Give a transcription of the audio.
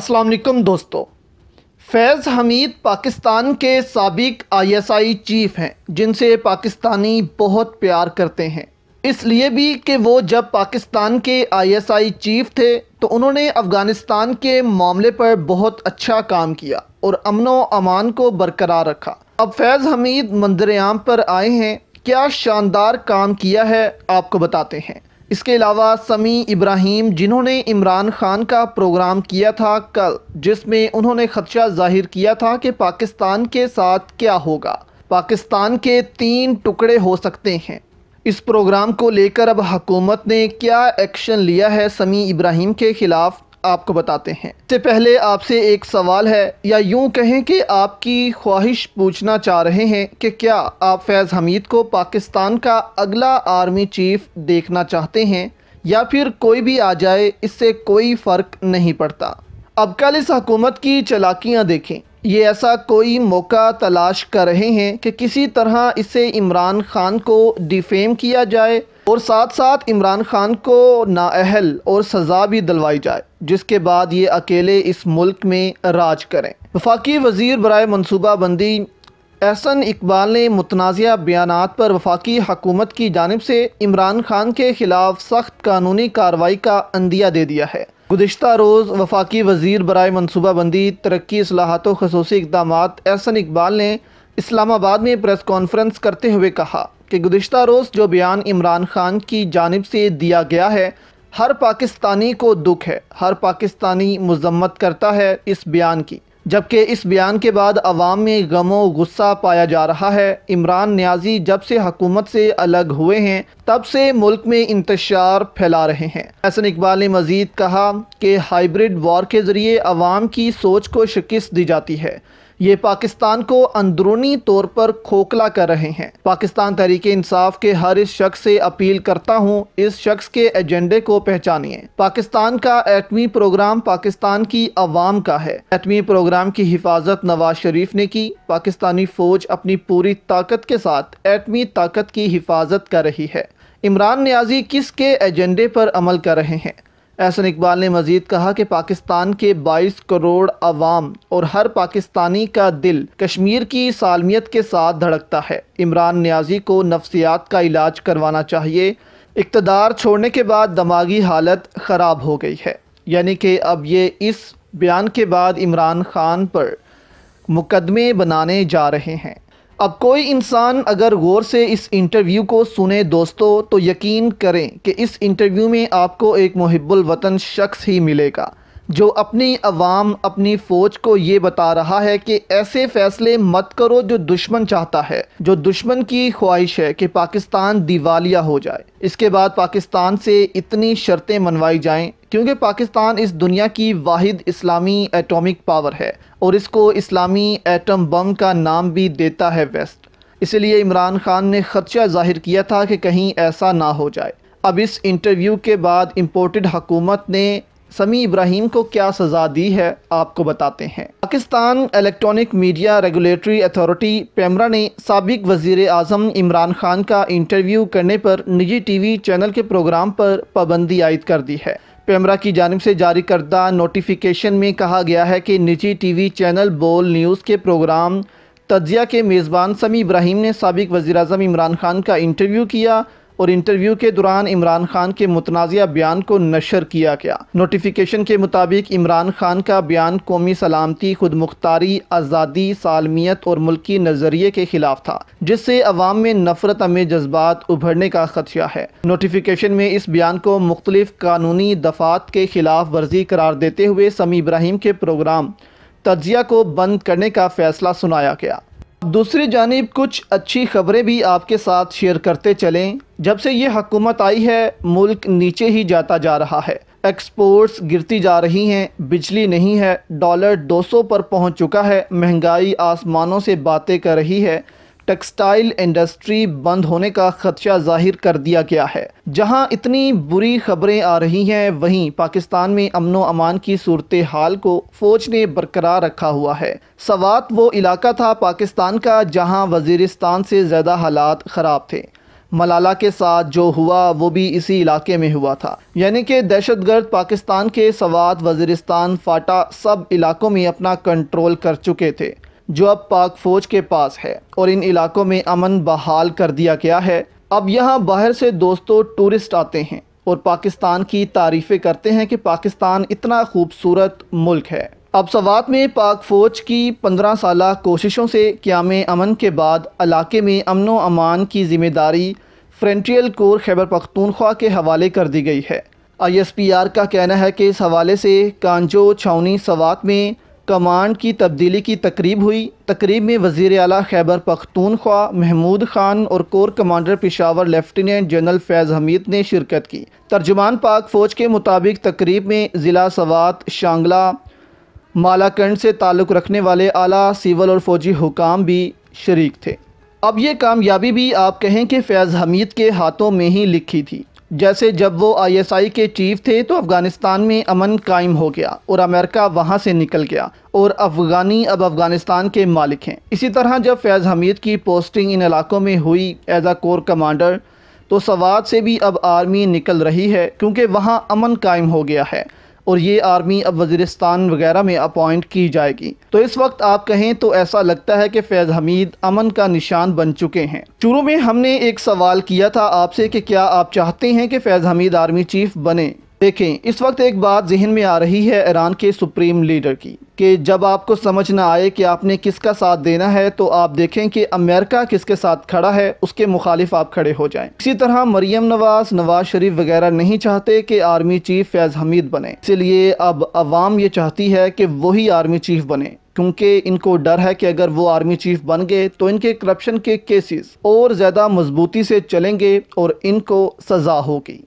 अस्सलाम वालेकुम दोस्तों फैज़ हमीद पाकिस्तान के सबक आईएसआई चीफ़ हैं जिनसे पाकिस्तानी बहुत प्यार करते हैं इसलिए भी कि वो जब पाकिस्तान के आईएसआई चीफ़ थे तो उन्होंने अफ़गानिस्तान के मामले पर बहुत अच्छा काम किया और व अमान को बरकरार रखा अब फैज़ हमीद मंजर आम पर आए हैं क्या शानदार काम किया है आपको बताते हैं इसके अलावा समी इब्राहिम जिन्होंने इमरान खान का प्रोग्राम किया था कल जिसमें उन्होंने खदशा जाहिर किया था कि पाकिस्तान के साथ क्या होगा पाकिस्तान के तीन टुकड़े हो सकते हैं इस प्रोग्राम को लेकर अब हुकूमत ने क्या एक्शन लिया है समी इब्राहिम के ख़िलाफ़ आपको बताते हैं इससे पहले आपसे एक सवाल है या यूं कहें कि आपकी ख्वाहिश पूछना चाह रहे हैं कि क्या आप फैज़ हमीद को पाकिस्तान का अगला आर्मी चीफ देखना चाहते हैं या फिर कोई भी आ जाए इससे कोई फ़र्क नहीं पड़ता अब कल इस हकूमत की चलाकियाँ देखें ये ऐसा कोई मौका तलाश कर रहे हैं कि किसी तरह इसे इमरान खान को डिफेम किया जाए और साथ साथ इमरान खान को नाअहल और सज़ा भी दिलवाई जाए जिसके बाद ये अकेले इस मुल्क में राज करें वफाकी वजीर बरए मनसूबाबंदी एहसन इकबाल ने मुतनाज़ बयान पर वफाकी हकूमत की जानब से इमरान खान के ख़िलाफ़ सख्त कानूनी कार्रवाई का अंदिया दे दिया है गुजशत रोज़ वफाकी वजीर बरए मनसूबाबंदी तरक्की असलाहत खसूस इकदाम एहसन इकबाल ने इस्लामाबाद में प्रेस कॉन्फ्रेंस करते हुए कहा कि गुजशत रोज़ जो बयान इमरान खान की जानब से दिया गया है हर पाकिस्तानी को दुख है हर पाकिस्तानी मजम्मत करता है इस बयान की जबकि इस बयान के बाद अवाम में गमो गुस्सा पाया जा रहा है इमरान न्याजी जब से हकूमत से अलग हुए हैं तब से मुल्क में इंतशार फैला रहे हैं हसन इकबाल ने मजीद कहा कि हाइब्रिड वॉर के ज़रिए अवाम की सोच को शिकस्त दी जाती है ये पाकिस्तान को अंदरूनी तौर पर खोखला कर रहे हैं पाकिस्तान तहरीक इंसाफ के हर इस शख्स से अपील करता हूँ इस शख्स के एजेंडे को पहचानिए पाकिस्तान का एटमी प्रोग्राम पाकिस्तान की आवाम का है एटमी प्रोग्राम की हिफाजत नवाज शरीफ ने की पाकिस्तानी फौज अपनी पूरी ताकत के साथ एटमी ताकत की हिफाजत कर रही है इमरान न्याजी किस के एजेंडे पर अमल कर रहे हैं एहसन इकबाल ने मजीद कहा कि पाकिस्तान के बाईस करोड़ अवाम और हर पाकिस्तानी का दिल कश्मीर की सालमियत के साथ धड़कता है इमरान न्याजी को नफ्सियात का इलाज करवाना चाहिए इकतदार छोड़ने के बाद दमागी हालत ख़राब हो गई है यानी कि अब ये इस बयान के बाद इमरान खान पर मुकदमे बनाने जा रहे हैं अब कोई इंसान अगर गौर से इस इंटरव्यू को सुने दोस्तों तो यकीन करें कि इस इंटरव्यू में आपको एक महबुल वतन शख्स ही मिलेगा जो अपनी आवाम अपनी फ़ौज को ये बता रहा है कि ऐसे फ़ैसले मत करो जो दुश्मन चाहता है जो दुश्मन की ख्वाहिश है कि पाकिस्तान दिवालिया हो जाए इसके बाद पाकिस्तान से इतनी शर्तें मनवाई जाएं क्योंकि पाकिस्तान इस दुनिया की वाहिद इस्लामी एटॉमिक पावर है और इसको इस्लामी एटम बम का नाम भी देता है वेस्ट इसलिए इमरान खान ने खदशा जाहिर किया था कि कहीं ऐसा ना हो जाए अब इस इंटरव्यू के बाद इम्पोर्टेड हकूमत ने समी इब्राहिम को क्या सज़ा दी है आपको बताते हैं Pakistan electronic media regulatory authority PEMRA ने सबक वजीर अजम इमरान खान का इंटरव्यू करने पर निजी टी वी चैनल के प्रोग्राम पर पाबंदी आयद कर दी है पैमरा की जानब से जारी करदा नोटिफिकेशन में कहा गया है कि निजी T V channel Bol news के प्रोग्राम तजिया के मेज़बान समी इब्राहिम ने सबक वजी अजम इमरान खान का इंटरव्यू किया और इंटरव्यू के दौरान इमरान खान के मुतनाज़ बयान को नशर किया गया नोटिफिकेशन के मुताबिक इमरान खान का बयान कौमी सलामती खुद मुख्तारी आज़ादी सालमियत और मुल्की नज़रिए के खिलाफ था जिससे अवाम में नफरत अमे जज्बात उभरने का खदशा है नोटिफिकेशन में इस बयान को मुख्तलिफ कानूनी दफात के खिलाफ वर्जी करार देते हुए समी इब्राहिम के प्रोग्राम तजिया को बंद करने का फैसला सुनाया गया दूसरी जानब कुछ अच्छी खबरें भी आपके साथ शेयर करते चलें जब से ये हकूमत आई है मुल्क नीचे ही जाता जा रहा है एक्सपोर्ट्स गिरती जा रही हैं बिजली नहीं है डॉलर 200 पर पहुंच चुका है महंगाई आसमानों से बातें कर रही है टेक्सटाइल इंडस्ट्री बंद होने का खदशा जाहिर कर दिया गया है जहां इतनी बुरी खबरें आ रही हैं वहीं पाकिस्तान में अमन अमान की सूरत हाल को फ़ौज ने बरकरार रखा हुआ है सवात वो इलाका था पाकिस्तान का जहां वजीरिस्तान से ज़्यादा हालात ख़राब थे मलाला के साथ जो हुआ वो भी इसी इलाके में हुआ था यानी कि दहशत गर्द पाकिस्तान के सवात वजीरिस्तान फाटा सब इलाकों में अपना कंट्रोल कर चुके थे जो अब पाक फ़ौज के पास है और इन इलाकों में अमन बहाल कर दिया गया है अब यहाँ बाहर से दोस्तों टूरिस्ट आते हैं और पाकिस्तान की तारीफ़ें करते हैं कि पाकिस्तान इतना खूबसूरत मुल्क है अब सवात में पाक फ़ौज की पंद्रह साल कोशिशों से क्याम अमन के बाद इलाके में अमन व अमान की ज़िम्मेदारी फ्रंटियल कोर खैबर पख्तूनख्वा के हवाले कर दी गई है आई एस पी आर का कहना है कि इस हवाले से कांजो छावनी सवात में कमांड की तब्दीली की तकरीब हुई तकरीब में वजीर अला खैबर पख्तूनख्वा महमूद ख़ान और core commander Peshawar lieutenant general Faiz Hameed ने शिरकत की तर्जुमान पाक फ़ौज के मुताबिक तकरीब में ज़िला सवात शांगला मालाकंड से ताल्लुक़ रखने वाले आला सिविल और फौजी हुकाम भी शरीक थे अब ये कामयाबी भी आप कहें कि फैज़ हमीद के हाथों में ही लिखी थी जैसे जब वो आईएसआई के चीफ थे तो अफ़गानिस्तान में अमन कायम हो गया और अमेरिका वहाँ से निकल गया और अफ़गानी अब अफ़गानिस्तान के मालिक हैं इसी तरह जब फैज़ हमीद की पोस्टिंग इन इलाकों में हुई एज आ कोर कमांडर तो सवाद से भी अब आर्मी निकल रही है क्योंकि वहाँ अमन कायम हो गया है और ये आर्मी अब वजीरस्तान वगैरह में अपॉइंट की जाएगी तो इस वक्त आप कहें तो ऐसा लगता है कि फैज़ हमीद अमन का निशान बन चुके हैं शुरू में हमने एक सवाल किया था आपसे कि क्या आप चाहते हैं कि फैज़ हमीद आर्मी चीफ बने देखें इस वक्त एक बात जहन में आ रही है ईरान के सुप्रीम लीडर की कि जब आपको समझ ना आए कि आपने किसका साथ देना है तो आप देखें कि अमेरिका किसके साथ खड़ा है उसके मुखालिफ आप खड़े हो जाएं। इसी तरह मरियम नवाज नवाज शरीफ वगैरह नहीं चाहते कि आर्मी चीफ फैज़ हमीद बने इसलिए अब अवाम ये चाहती है कि वही आर्मी चीफ बने क्योंकि इनको डर है कि अगर वो आर्मी चीफ बन गए तो इनके करप्शन के केसेस और ज़्यादा मजबूती से चलेंगे और इनको सज़ा होगी